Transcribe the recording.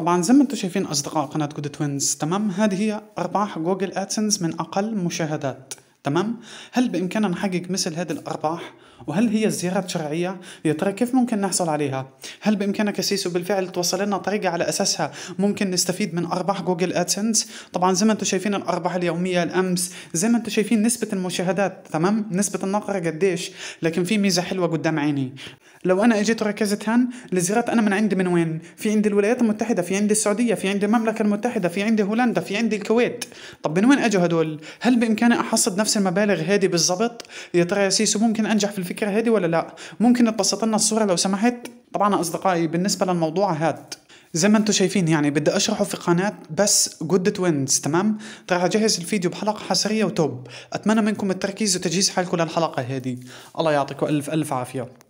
طبعا زي ما انتم شايفين اصدقاء قناه جود توينز تمام هذه هي ارباح جوجل ادسنس من اقل مشاهدات تمام هل بامكاننا نحقق مثل هذه الارباح وهل هي الزيارات شرعيه يا ترى كيف ممكن نحصل عليها هل بامكانك يا سيسو بالفعل توصل لنا طريقه على اساسها ممكن نستفيد من ارباح جوجل ادسنس طبعا زي ما انتم شايفين الارباح اليوميه الامس زي ما انتم شايفين نسبه المشاهدات تمام نسبه النقره قديش لكن في ميزه حلوه قدام عيني لو انا اجيت هان الزيارات انا من عندي من وين في عندي الولايات المتحده في عندي السعوديه في عندي المملكه المتحده في عندي هولندا في عندي الكويت طب من وين اجوا هدول هل بامكاني احصد نفس المبالغ هذه بالضبط يا ترى يا سيسو ممكن انجح في الفكره هذه ولا لا ممكن تبسط لنا الصوره لو سمحت طبعا اصدقائي بالنسبه للموضوع هاد زي ما انتم شايفين يعني بدي اشرحه في قناه بس جود توينز تمام راح اجهز الفيديو بحلقه حصريه وتوب اتمنى منكم التركيز وتجهيز حالكم للحلقه هذه الله يعطيكم الف الف عافيه